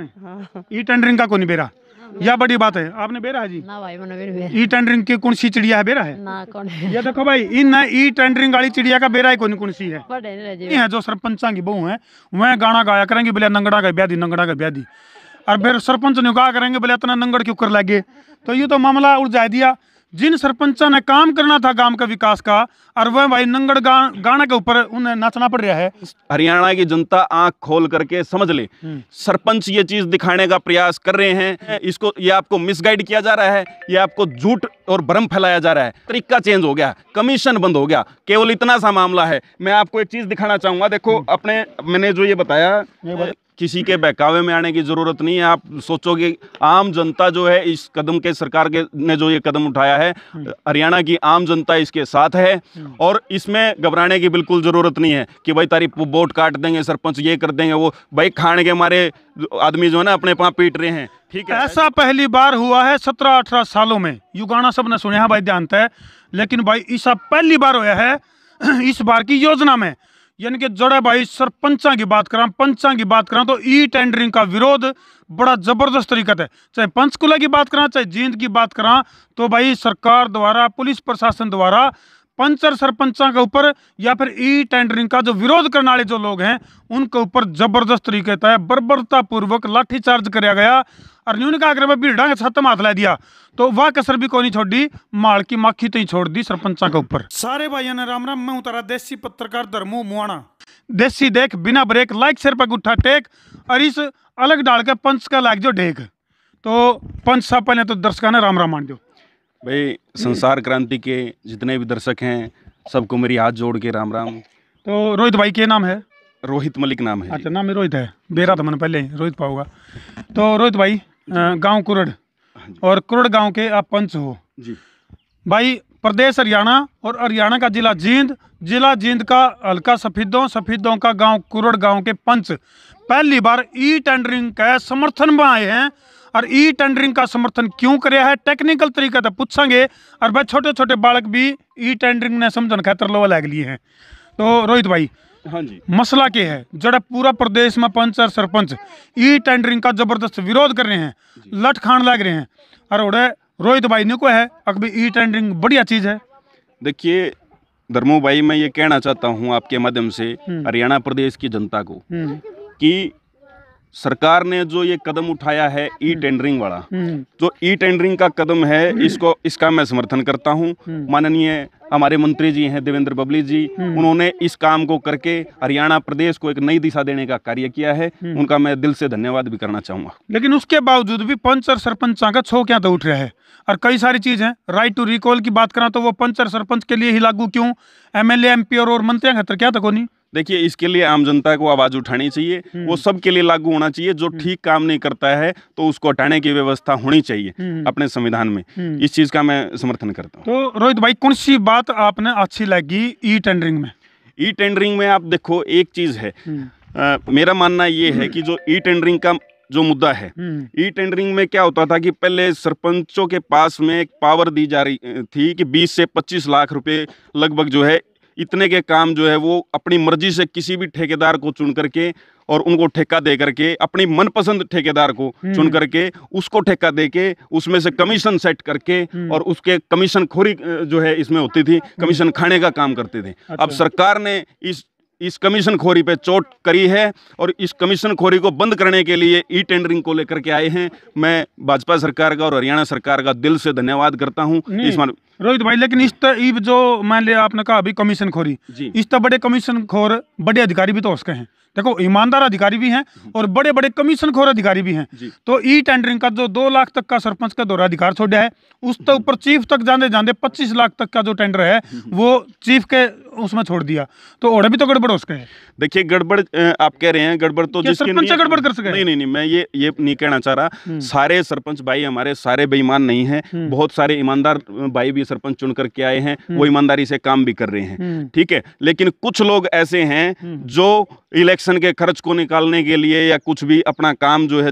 आपने ई हाँ। टेंडरिंग का कोनी बेरा यह बड़ी बात है आपने बेरा है जी ना भाई मैंने बेरा ईट एंड ड्रिंक की कौन सी चिड़िया है बेरा है ना कौन है ये देखो भाई इन ना ईट एंड वाली चिड़िया का बेरा है कौन कौन सी है ये है जो सरपंचा की बहू है वह गाना गाया करेंगे बोले नंगड़ा का ब्यादी नंगड़ा का ब्यादी और फिर सरपंच ने कहा करेंगे बोले इतना नंगड़ क्यों कर लगे तो ये तो मामला उलझा दिया जिन सरपंचा ने काम करना था गांव का विकास का और वह भाई नंगड़ गा, गाने के ऊपर उन्हें नाचना पड़ रहा है हरियाणा की जनता आंख खोल करके समझ ले हम्म। सरपंच ये चीज दिखाने का प्रयास कर रहे हैं इसको ये आपको मिसगाइड किया जा रहा है ये आपको झूठ और भ्रम फैलाया जा रहा है तरीका चेंज हो गया कमीशन बंद हो गया केवल इतना सा मामला है मैं आपको एक चीज दिखाना चाहूंगा देखो हम्म। अपने मैंने जो ये बताया किसी के बहकावे में आने की ज़रूरत नहीं है आप सोचोगे आम जनता जो है इस कदम के सरकार के ने जो ये कदम उठाया है हम्म। हरियाणा की आम जनता इसके साथ है हम्म। और इसमें घबराने की बिल्कुल ज़रूरत नहीं है कि भाई तारी वोट काट देंगे सरपंच ये कर देंगे वो भाई खाने के मारे आदमी जो है ना अपने पाँव पीट रहे हैं ठीक है ऐसा पहली बार हुआ है सत्रह अठारह सालों में यू गाना सब ने सुने भाई जानता है लेकिन भाई ईसा पहली बार हुआ है इस बार की योजना में यानी कि जड़ा भाई सरपंचा की बात करा पंचा की बात करा तो ई टेंडरिंग का विरोध बड़ा जबरदस्त तरीका है चाहे पंचकुला की बात करा चाहे जींद की बात करा तो भाई सरकार द्वारा पुलिस प्रशासन द्वारा पंच और सरपंचा के ऊपर या फिर ई टेंडरिंग का जो विरोध करने वाले जो लोग हैं उनके ऊपर जबरदस्त तरीके तय बर्बरतापूर्वक लाठीचार्ज कराया गया और न्यून का अगर भीड़ा के छत में हाथ ला दिया तो वह कसर भी कोनी छोड़ी माल की माखी तो छोड़ दी सरपंचा के ऊपर सारे भाइयों ने राम राम मैं उतारा देसी पत्रकार धर्मू मुआना देसी देख बिना ब्रेक लाइक सिर पर गुट्ठा टेक और इस अलग डाल के पंच का लाइक जो ढेक तो पंच साहब पहले तो दर्शक ने राम राम मान दो भाई संसार क्रांति के जितने भी दर्शक हैं सबको मेरी हाथ जोड़ के राम राम तो रोहित भाई के नाम है रोहित मलिक नाम है अच्छा नाम रोहित है बेरा था मैंने पहले रोहित पाऊंगा तो रोहित भाई गांव कुरड़ हाँ और कुरड़ गांव के आप पंच हो जी भाई प्रदेश हरियाणा और हरियाणा का जिला जींद जिला जींद का हल्का सफेदों सफेदों का गांव कुरड़ गांव के पंच पहली बार ई टेंडरिंग का समर्थन में आए हैं और ई टेंडरिंग का समर्थन क्यों कर है टेक्निकल तरीका तो पूछेंगे और ਬਸ छोटे छोटे बालक भी ई टेंडरिंग ने समझने खातर लोवा लग लिए हैं तो रोहित भाई हाँ जी मसला क्या है जड़ा पूरा प्रदेश में पंच और सरपंच ई टेंडरिंग का जबरदस्त विरोध कर रहे हैं लट खान लग रहे हैं और उड़े रोहित भाई ने को है अकबी ई टेंडरिंग बढ़िया चीज़ है देखिए धर्मो भाई मैं ये कहना चाहता हूँ आपके माध्यम से हम्म। हरियाणा प्रदेश की जनता को हम्म। कि सरकार ने जो ये कदम उठाया है ई हम्म। टेंडरिंग वाला हम्म। जो ई टेंडरिंग का कदम है हम्म। इसको इसका मैं समर्थन करता हूँ माननीय हमारे मंत्री जी हैं देवेंद्र बबली जी उन्होंने इस काम को करके हरियाणा प्रदेश को एक नई दिशा देने का कार्य किया है उनका मैं दिल से धन्यवाद भी करना चाहूंगा लेकिन उसके बावजूद भी पंच और सरपंच का छो क्या तो उठ रहा है और कई सारी चीज़ है राइट टू रिकॉल की बात करा तो वो पंच और सरपंच के लिए ही लागू क्यों एम एल और मंत्री खतर क्या तक तो होनी देखिए इसके लिए आम जनता को आवाज उठानी चाहिए हम्म। वो सबके लिए लागू होना चाहिए जो हम्म। ठीक काम नहीं करता है तो उसको हटाने की व्यवस्था होनी चाहिए हम्म। अपने संविधान में इस चीज का मैं समर्थन करता हूँ तो रोहित भाई कौन सी बात आपने अच्छी लगी ई टेंडरिंग में ई टेंडरिंग में आप देखो एक चीज है आ, मेरा मानना ये है कि जो ई टेंडरिंग का जो मुद्दा है ई टेंडरिंग में क्या होता था कि पहले सरपंचों के पास में एक पावर दी जा रही थी कि 20 से 25 लाख रुपए लगभग जो है इतने के काम जो है वो अपनी मर्जी से किसी भी ठेकेदार को चुन करके और उनको ठेका दे करके अपनी मनपसंद ठेकेदार को हम्म। चुन करके उसको ठेका दे के उसमें से कमीशन सेट करके हम्म। और उसके कमीशन खोरी जो है इसमें होती थी हम्म। कमीशन खाने का काम करते थे अच्छा। अब सरकार ने इस इस कमीशन खोरी पे चोट करी है और इस कमीशन खोरी को बंद करने के लिए ई टेंडरिंग को लेकर के आए हैं मैं भाजपा सरकार का और हरियाणा सरकार का दिल से धन्यवाद करता हूँ इस रोहित भाई लेकिन इस जो मान लिया आपने कहा अभी कमीशन खोरी इस बड़े कमीशन खोर बड़े अधिकारी भी तो उसके हैं देखो ईमानदार अधिकारी भी हैं हम्म। और बड़े बड़े कमीशन खोर अधिकारी भी हैं तो ई टेंडरिंग का जो दो लाख तक का सरपंच का दौरा अधिकार छोड़ा है उस तक हम्म। ऊपर चीफ तक जाने जाने पच्चीस लाख तक का जो टेंडर है हम्म। वो चीफ के उसमें छोड़ दिया तो और भी तो गड़बड़ हो सके देखिए गड़बड़ आप कह रहे हैं गड़बड़ तो सरपंच गड़बड़ कर सके नहीं नहीं नहीं मैं ये ये नहीं कहना चाह रहा सारे सरपंच भाई हमारे सारे बेईमान नहीं है बहुत सारे ईमानदार भाई भी सरपंच चुन करके आए हैं वो ईमानदारी से काम भी कर रहे हैं ठीक है लेकिन कुछ लोग ऐसे हैं जो इलेक्शन इलेक्शन के खर्च को निकालने के लिए या कुछ भी अपना काम जो है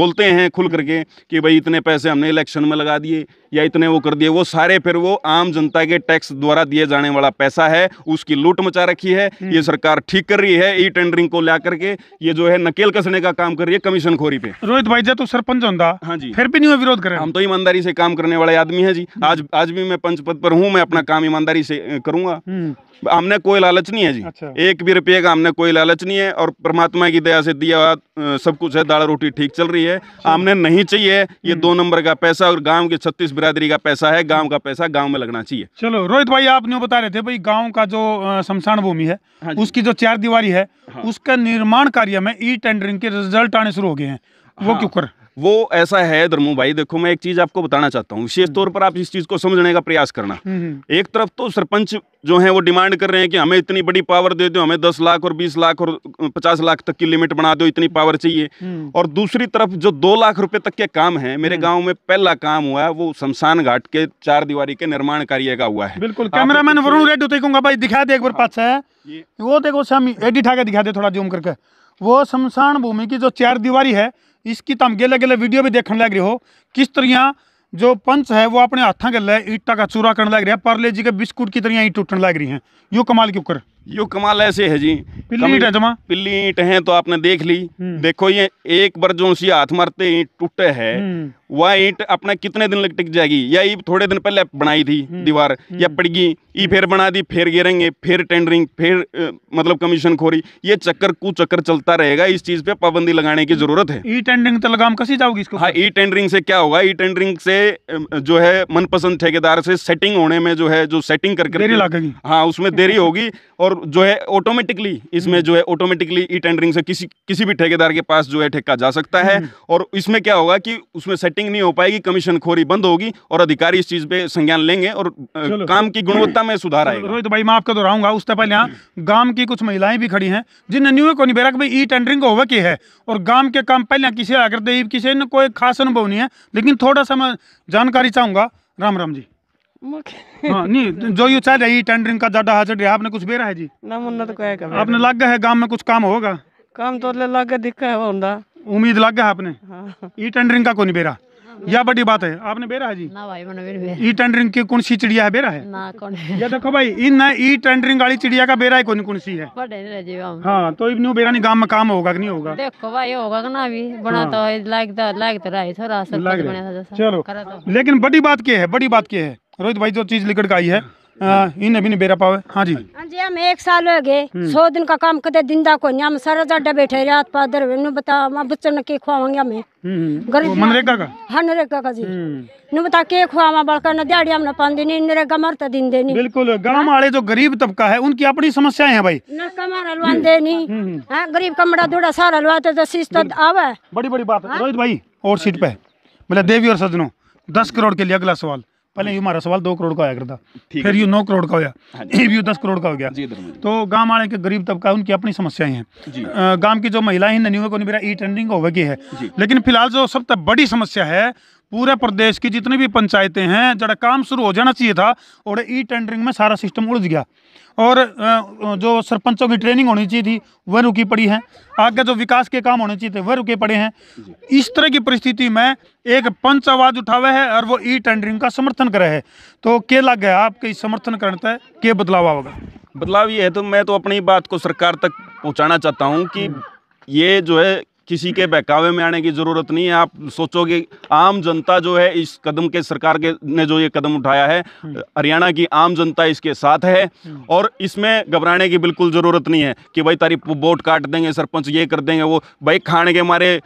बोलते हैं खुल करके कि भाई इतने पैसे हमने इलेक्शन में लगा दिए या इतने वो कर दिए वो सारे फिर वो आम जनता के टैक्स द्वारा दिए जाने वाला पैसा है उसकी लूट मचा रखी है हम्म। ये सरकार ठीक कर रही है ई टेंडरिंग को ला करके ये जो है नकेल कसने का काम कर रही है कमीशन खोरी पे रोहित भाई तो सरपंच होता हाँ जी फिर भी नहीं विरोध करें हम तो ईमानदारी से काम करने वाले आदमी है जी हम्म। आज आज भी मैं पंच पद पर हूँ मैं अपना काम ईमानदारी से करूंगा हम्म। हमने कोई लालच नहीं है जी अच्छा। एक भी रुपये का हमने कोई लालच नहीं है और परमात्मा की दया से दिया हुआ सब कुछ है दाल रोटी ठीक चल रही है अच्छा। हमने नहीं चाहिए ये दो नंबर का पैसा और गांव के छत्तीस बिरादरी का पैसा है गाँव का पैसा गाँव में लगना चाहिए चलो रोहित भाई आप न्यू बता रहे थे भाई गाँव का जो शमशान भूमि है हाँ उसकी जो चार दीवारी है हाँ। उसका निर्माण कार्य में ई टेंडरिंग के रिजल्ट आने शुरू हो गए हैं वो हाँ। क्यों कर वो ऐसा है धर्मू भाई देखो मैं एक चीज आपको बताना चाहता हूँ विशेष हम्म। तौर पर आप इस चीज को समझने का प्रयास करना हम्म, हम्म। एक तरफ तो सरपंच जो है वो डिमांड कर रहे हैं कि हमें इतनी बड़ी पावर दे दो हमें दस लाख और बीस लाख और पचास लाख तक की लिमिट बना दो इतनी पावर चाहिए और दूसरी तरफ जो दो लाख रुपए तक के काम है मेरे गाँव में पहला काम हुआ है वो शमशान घाट के चार दीवार के निर्माण कार्य का हुआ है बिल्कुल कैमरा मैन वरुण रेड्डी तो देखूंगा भाई दिखा दे एक बार हाँ। पास है वो देखो एडिट आगे दिखा दे थोड़ा जूम करके वो शमशान भूमि की जो चार दीवारी है इसकी तम तो गेले गेले वीडियो भी देखने लग रहे हो किस तरह जो पंच है वो अपने हाथों गले ईटा का चूरा करने लग रहा है पार्ले जी के बिस्कुट की तरह ईट टूटने लग रही हैं यू कमाल क्यों कर यो कमाल ऐसे है जी पिल्ली ईट है जमा पिल्ली ईट है तो आपने देख ली हम्म। देखो ये एक बार जो सी हाथ मारते ईट टूटे है हम्म। वह ईट अपने कितने दिन लग टिक जाएगी या ये थोड़े दिन पहले बनाई थी हम्म। दीवार या पड़गी ये फिर बना दी फिर गिरेंगे फिर टेंडरिंग फिर मतलब कमीशन खोरी ये चक्कर कु चक्कर चलता रहेगा इस चीज पे पाबंदी लगाने की जरूरत है ई टेंडरिंग तो लगाम कसी जाओगी इसको हाँ ई टेंडरिंग से क्या होगा ई टेंडरिंग से जो है मनपसंद ठेकेदार से सेटिंग होने में जो है जो सेटिंग करके देरी हाँ उसमें देरी होगी और और जो है ऑटोमेटिकली इसमें जो है ऑटोमेटिकली ई टेंडरिंग से किसी किसी भी ठेकेदार के पास जो है ठेका जा सकता है हम्म। और इसमें क्या होगा कि उसमें सेटिंग नहीं हो पाएगी कमीशन खोरी बंद होगी और अधिकारी इस चीज़ पे संज्ञान लेंगे और काम की गुणवत्ता में सुधार आएगा रोहित भाई मैं आपका दोहराऊंगा उससे पहले यहाँ गांव की कुछ महिलाएं भी खड़ी हैं जिन्हें न्यू को नहीं बेरा ई टेंडरिंग हो वकी है और गांव के काम पहले किसी आकर किसी ने कोई खास अनुभव नहीं है लेकिन थोड़ा सा मैं जानकारी चाहूंगा राम राम जी हाँ, नहीं जो यू चाह रही टेंडरिंग का ज्यादा हाजिर है आपने कुछ बेरा है जी ना मुन्ना तो कहे का आपने लग गया है गांव में कुछ काम होगा काम तो लग गया दिखा है होंदा उम्मीद लग गया आपने हाँ। ई टेंडरिंग का कौन बेरा यह बड़ी बात है आपने बेरा है जी ना भाई मैंने बेरा ई टेंडरिंग की कौन सी चिड़िया है बेरा है ना कौन है ये देखो भाई इन ना ई टेंडरिंग वाली चिड़िया का बेरा है कौन कौन सी है रे जी हां तो इवन बेरा नहीं गांव में काम होगा कि नहीं होगा देखो भाई होगा कि ना अभी बना हाँ। तो लाइक द तो, लाइक तो रहा है थोड़ा तो चलो लेकिन बड़ी बात क्या है बड़ी बात क्या है रोहित भाई जो चीज का आई है इन अभी बेरा पावे हाँ जी हाँ जी हम एक साल हो गए हम्म। सौ दिन का काम कदे दिन को हम सारा जाडा बैठे रात पादर नु बता हम बच्चों के खुआवांगे हमें हम्म। गरीब हाँ, मनरेगा का हाँ नरेगा का जी हम्म। नु बता के खुआवा बड़का न दिहाड़ी हमने पांदे नहीं नरेगा मरता दिन देनी बिल्कुल हाँ। गांव वाले जो गरीब तबका है उनकी अपनी समस्याएं हैं भाई न कमारा लवान देनी हां गरीब कमड़ा थोड़ा सारा लवाते तो सिस तो आवे बड़ी बड़ी बात हाँ। रोहित भाई और सीट पे मतलब देवी और सजनों दस करोड़ के लिए अगला सवाल पहले यू हमारा सवाल दो करोड़ का आया करता फिर यू नौ करोड़ का होया गया हाँ यू दस करोड़ का हो गया तो गांव वाले के गरीब तबका उनकी अपनी समस्याएं हैं गांव की जो महिलाएं हैं नन्यूए को मेरा ई टेंडिंग हो गई है लेकिन फिलहाल जो सबसे बड़ी समस्या है पूरे प्रदेश की जितनी भी पंचायतें हैं जरा काम शुरू हो जाना चाहिए था और ई टेंडरिंग में सारा सिस्टम उलझ गया और जो सरपंचों की ट्रेनिंग होनी चाहिए थी वह रुकी पड़ी है आगे जो विकास के काम होने चाहिए थे वह रुके पड़े हैं इस तरह की परिस्थिति में एक पंच आवाज़ उठावे है और वो ई टेंडरिंग का समर्थन करे है तो क्या लग गया आपके समर्थन करते के बदलाव आवेगा बदलाव ये है तो मैं तो अपनी बात को सरकार तक पहुँचाना चाहता हूँ कि ये जो है किसी के बहकावे में आने की ज़रूरत नहीं है आप सोचोगे आम जनता जो है इस कदम के सरकार के ने जो ये कदम उठाया है हरियाणा की आम जनता इसके साथ है और इसमें घबराने की बिल्कुल ज़रूरत नहीं है कि भाई तारी वोट काट देंगे सरपंच ये कर देंगे वो भाई खाने के मारे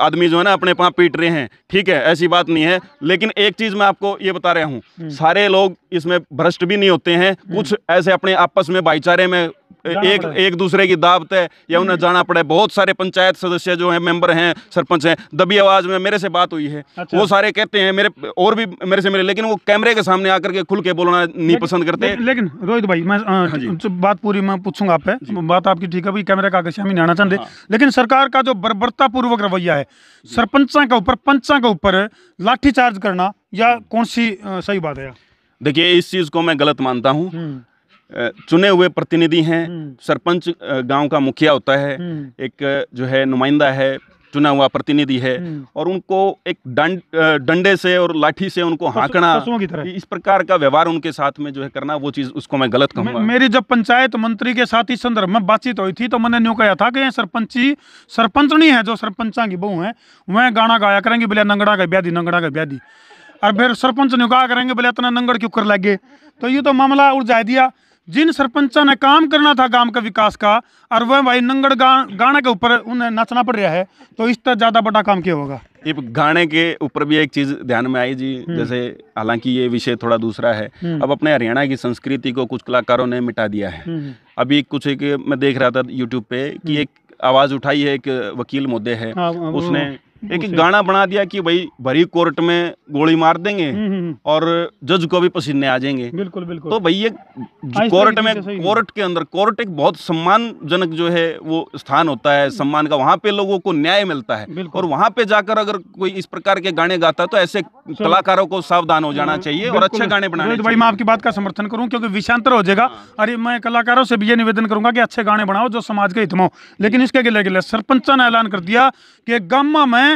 आदमी जो है ना अपने पाँव पीट रहे हैं ठीक है ऐसी बात नहीं है लेकिन एक चीज़ मैं आपको ये बता रहा हूँ हम्म। सारे लोग इसमें भ्रष्ट भी नहीं होते हैं हम्म। कुछ ऐसे अपने आपस में भाईचारे में एक एक दूसरे की दावत है या उन्हें जाना पड़े बहुत सारे पंचायत सदस्य जो हैं मेंबर हैं सरपंच हैं दबी आवाज़ में मेरे से बात हुई है अच्छा। वो सारे कहते हैं मेरे और भी मेरे से मिले लेकिन वो कैमरे के सामने आकर के खुल के बोलना नहीं पसंद करते लेकिन, लेकिन रोहित भाई मैं आ, हाँ जी। बात पूरी मैं पूछूंगा आप बात आपकी ठीक है भाई कैमरे का आगे नहीं आना चाहते हाँ। लेकिन सरकार का जो बर्बरतापूर्वक रवैया है सरपंचा के ऊपर पंचा के ऊपर लाठीचार्ज करना या हाँ। कौन सी सही बात है देखिये इस चीज़ को मैं गलत मानता हूँ हम्म। चुने हुए प्रतिनिधि हैं हम्म। सरपंच गांव का मुखिया होता है हम्म। एक जो है नुमाइंदा है चुना हुआ प्रतिनिधि है हम्म। और उनको एक डंडे से और लाठी से उनको हाँकना इस प्रकार का व्यवहार उनके साथ में जो है करना वो चीज़ उसको मैं गलत कहूँ मेरी जब पंचायत मंत्री के साथ इस संदर्भ में बातचीत हुई थी तो मैंने न्यू कहा था कि सरपंची सरपंचनी है जो सरपंचा की बहू है वह गाना गाया करेंगे बोले नंगड़ा का ब्यादी नंगड़ा का ब्यादी और फिर सरपंच न्यू कहा करेंगे बोले इतना नंगड़ क्यों कर लगे तो ये तो मामला उलझा दिया जिन सरपंचा ने काम करना था गांव का विकास का और वह भाई नंगड़ गा, गाने के ऊपर उन्हें नाचना पड़ रहा है तो इस तरह ज़्यादा बड़ा काम क्या होगा ये गाने के ऊपर भी एक चीज़ ध्यान में आई जी हम्म। जैसे हालांकि ये विषय थोड़ा दूसरा है हम्म। अब अपने हरियाणा की संस्कृति को कुछ कलाकारों ने मिटा दिया है हम्म। अभी कुछ एक मैं देख रहा था यूट्यूब पे कि एक आवाज़ उठाई है एक वकील मुद्दे है हाँ, उसने एक गाना बना दिया कि भाई भरी कोर्ट में गोली मार देंगे हम्म, हम्म, हम्म। और जज को भी पसीने आ जाएंगे बिल्कुल बिल्कुल तो भाई ये हाँ, कोर्ट में कोर्ट के अंदर कोर्ट एक बहुत सम्मानजनक जो है वो स्थान होता है सम्मान का वहाँ पे लोगों को न्याय मिलता है और वहाँ पे जाकर अगर कोई इस प्रकार के गाने गाता है तो ऐसे कलाकारों को सावधान हो जाना चाहिए और अच्छे गाने बनाने भाई मैं आपकी बात का समर्थन करूँ क्योंकि विषांतर हो जाएगा हाँ। अरे मैं कलाकारों से भी ये निवेदन करूंगा कि अच्छे गाने बनाओ जो समाज के हित में लेकिन इसके लिए गिले सरपंच ने ऐलान कर दिया कि गामा में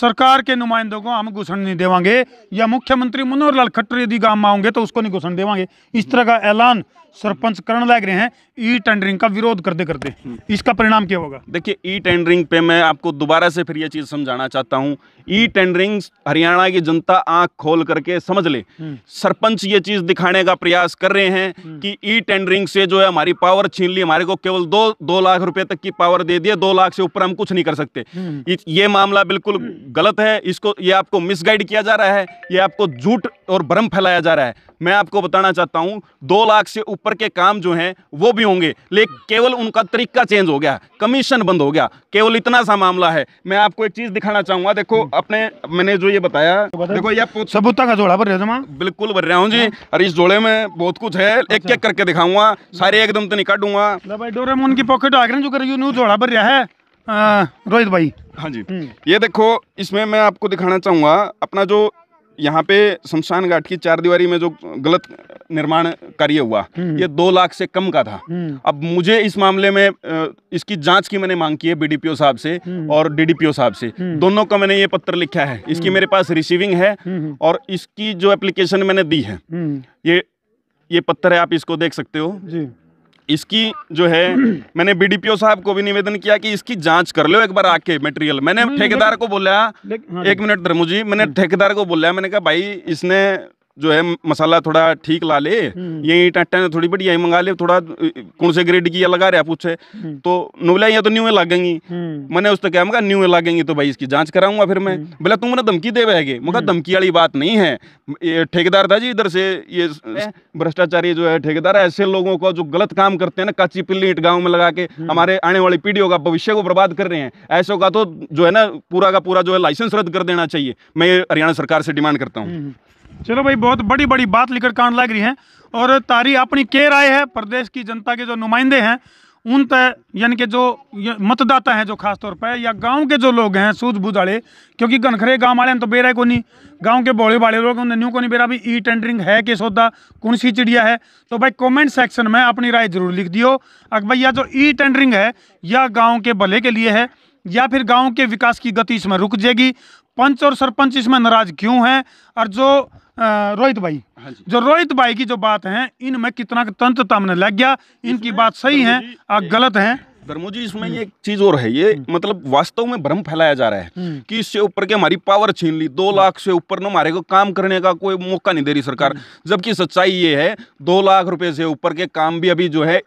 सरकार के नुमाइंदों को हम घुसन नहीं देवांगे या मुख्यमंत्री मनोहर लाल खट्टर यदि गांव में आओगे तो उसको नहीं घुसण देवांगे इस तरह का ऐलान सरपंच करण लग रहे हैं ई टेंडरिंग का विरोध करते करते इसका परिणाम क्या होगा देखिए ई टेंडरिंग पे मैं आपको दोबारा से फिर ये चीज़ समझाना चाहता हूँ ई टेंडरिंग हरियाणा की जनता आंख खोल करके समझ ले हम्म। सरपंच ये चीज़ दिखाने का प्रयास कर रहे हैं हम्म। कि ई टेंडरिंग से जो है हमारी पावर छीन ली हमारे को केवल दो दो लाख रुपए तक की पावर दे दिए दो लाख से ऊपर हम कुछ नहीं कर सकते हम्म। ये मामला बिल्कुल गलत है इसको ये आपको मिसगाइड किया जा रहा है ये आपको झूठ और भ्रम फैलाया जा रहा है मैं आपको बताना चाहता हूँ दो लाख से ऊपर के काम जो हैं वो भी होंगे लेकिन केवल उनका तरीका चेंज हो गया कमीशन बंद हो गया केवल इतना सा मामला है मैं आपको एक चीज़ दिखाना चाहूंगा देखो हम्म। अपने मैंने जो ये बताया तो देखो ये सबूता का जोड़ा भर रहे बिल्कुल भर रहा हूँ जी हाँ। और इस जोड़े में बहुत कुछ है एक अच्छा। एक करके दिखाऊंगा सारे एकदम तो नहीं काटूंगा डोरेमोन की पॉकेट आगे जो करोड़ा भर रहा है रोहित भाई हाँ जी हम्म। ये देखो इसमें मैं आपको दिखाना चाहूंगा अपना जो यहाँ पे शमशान घाट की चार दीवारी में जो गलत निर्माण कार्य हुआ हम्म। ये दो लाख से कम का था हम्म। अब मुझे इस मामले में इसकी जांच की मैंने मांग की है बीडीपीओ साहब से और डीडीपीओ साहब से दोनों का मैंने ये पत्र लिखा है इसकी मेरे पास रिसीविंग है और इसकी जो एप्लीकेशन मैंने दी है ये ये पत्र है आप इसको देख सकते हो जी इसकी जो है मैंने बीडीपीओ साहब को भी निवेदन किया कि इसकी जांच कर लो एक बार आके मटेरियल मैंने ठेकेदार को बोला हाँ, एक मिनट जी मैंने ठेकेदार को बोला मैंने कहा भाई इसने जो है मसाला थोड़ा ठीक ला ले हम्म। यही टाटा ने थोड़ी बढ़िया मंगा ले थोड़ा कौन से ग्रेड की लगा रहा पूछे हम्म। तो नोबला या तो न्यू गई हम्म। मैंने उसको क्या मगा न्यू गई तो भाई इसकी जांच कराऊंगा फिर मैं बोला तुम मैंने धमकी दे बहे मगर धमकी वाली बात नहीं है ये ठेकेदार था जी इधर से ये भ्रष्टाचारी जो है ठेकेदार ऐसे लोगों को जो गलत काम करते हैं ना काची पिल्ली इट गाँव में लगा के हमारे आने वाली पीढ़ियों का भविष्य को बर्बाद कर रहे हैं ऐसों का तो जो है ना पूरा का पूरा जो है लाइसेंस रद्द कर देना चाहिए मैं हरियाणा सरकार से डिमांड करता हूँ चलो भाई बहुत बड़ी बड़ी बात लेकर कांड लग रही है और तारी अपनी के राय है प्रदेश की जनता के जो नुमाइंदे हैं उन तय यानी कि जो मतदाता हैं जो खासतौर पर या गांव के जो लोग हैं सूझबूझ वाले क्योंकि गनखरे गांव वाले तो बेरा को नहीं गांव के बोले बाड़े लोग उन्हें न्यू को नहीं बेरा भी ई टेंडरिंग है कि सौदा कौन सी चिड़िया है तो भाई कमेंट सेक्शन में अपनी राय जरूर लिख दियो अब भाई या जो ई टेंडरिंग है यह गाँव के भले के लिए है या फिर गाँव के विकास की गति इसमें रुक जाएगी पंच और सरपंच इसमें नाराज क्यों हैं और जो रोहित भाई हाँ जो रोहित भाई की जो बात है इनमें कितना तंत्र तमने लग गया इनकी बात सही है और गलत है धर्मो जी इसमें ये एक चीज और है ये हम्म। मतलब वास्तव में भ्रम फैलाया जा रहा है हम्म। कि इससे ऊपर के हमारी पावर छीन ली दो हम्म। लाख से ऊपर न हमारे को काम करने का कोई मौका नहीं दे रही सरकार जबकि सच्चाई ये है दो लाख रुपए से ऊपर के काम भी अभी जो है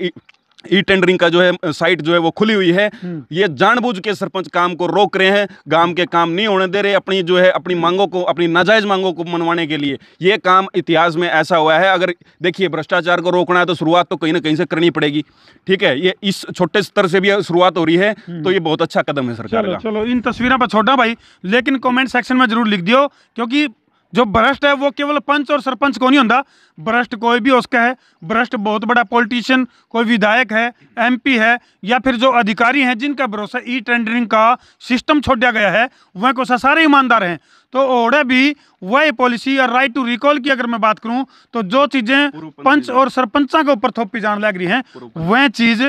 ई टेंडरिंग का जो है साइट जो है वो खुली हुई है हम्म। ये जानबूझ के सरपंच काम को रोक रहे हैं गांव के काम नहीं होने दे रहे अपनी जो है अपनी मांगों को अपनी नाजायज मांगों को मनवाने के लिए ये काम इतिहास में ऐसा हुआ है अगर देखिए भ्रष्टाचार को रोकना है तो शुरुआत तो कहीं ना कहीं से करनी पड़ेगी ठीक है ये इस छोटे स्तर से भी शुरुआत हो रही है हम्म। तो ये बहुत अच्छा कदम है सरकार चलो, का चलो इन तस्वीरों पर छोटा भाई लेकिन कॉमेंट सेक्शन में जरूर लिख दियो क्योंकि जो भ्रष्ट है वो केवल पंच और सरपंच को नहीं होता भ्रष्ट कोई भी उसका है भ्रष्ट बहुत बड़ा पॉलिटिशियन कोई विधायक है एमपी है या फिर जो अधिकारी हैं जिनका भरोसा ई टेंडरिंग का सिस्टम छोड़ दिया गया है वह को सारे ईमानदार हैं तो ओडे भी वही पॉलिसी या राइट टू रिकॉल की अगर मैं बात करूं तो जो चीज़ें पंच और सरपंचा के ऊपर थोपी जाने लग रही हैं वह चीज़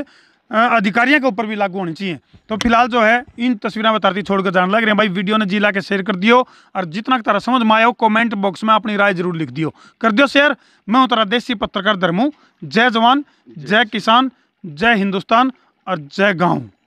अधिकारियों के ऊपर भी लागू होनी चाहिए तो फिलहाल जो है इन तस्वीरें बताती छोड़कर जान लग रहे हैं भाई वीडियो ने जी ला के शेयर कर दियो और जितना तारा समझ में आया कमेंट बॉक्स में अपनी राय जरूर लिख दियो कर दियो शेयर मैं हूँ तारा देसी पत्रकार धर्मू जय जवान जय किसान जय हिंदुस्तान और जय गाँव